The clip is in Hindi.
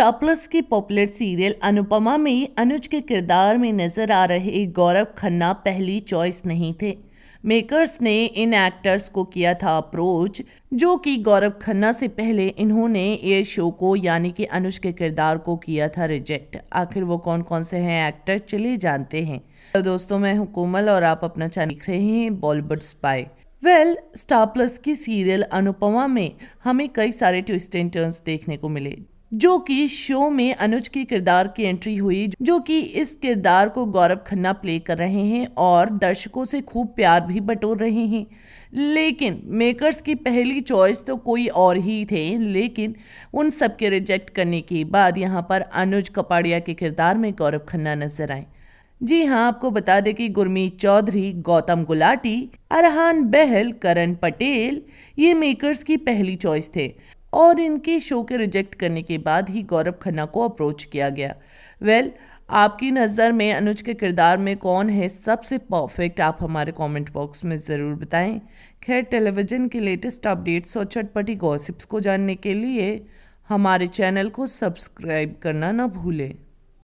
प्लस के पॉपुलर सीरियल अनुपमा में अनुज के किरदार में नजर आ रहे गौरव खन्ना पहली चॉइस नहीं थे मेकर्स ने इन एक्टर्स को किया था अप्रोच जो कि गौरव खन्ना से पहले इन्होंने एयर शो को यानी कि अनुज के किरदार को किया था रिजेक्ट आखिर वो कौन कौन से हैं एक्टर चलिए जानते हैं तो दोस्तों मैं हुकूमल और आप अपना चैनल देख रहे हैं Bollywood spy well well, Star Plus की सीरियल अनुपमा में हमें कई सारे ट्विस्ट एंड टर्न्स देखने को मिले जो कि शो में अनुज के किरदार की एंट्री हुई जो कि इस किरदार को गौरव खन्ना प्ले कर रहे हैं और दर्शकों से खूब प्यार भी बटोर रहे हैं लेकिन मेकर्स की पहली चॉइस तो कोई और ही थे लेकिन उन सब के रिजेक्ट करने के बाद यहाँ पर अनुज कपाड़िया के किरदार में गौरव खन्ना नजर आए जी हाँ आपको बता दें कि गुरमीत चौधरी गौतम गुलाटी अरहान बहल करण पटेल ये मेकर्स की पहली चॉइस थे और इनके शो के रिजेक्ट करने के बाद ही गौरव खन्ना को अप्रोच किया गया वेल well, आपकी नज़र में अनुज के किरदार में कौन है सबसे परफेक्ट आप हमारे कमेंट बॉक्स में ज़रूर बताएं खैर टेलीविज़न के लेटेस्ट अपडेट्स और चटपटी गॉसिप्स को जानने के लिए हमारे चैनल को सब्सक्राइब करना ना भूलें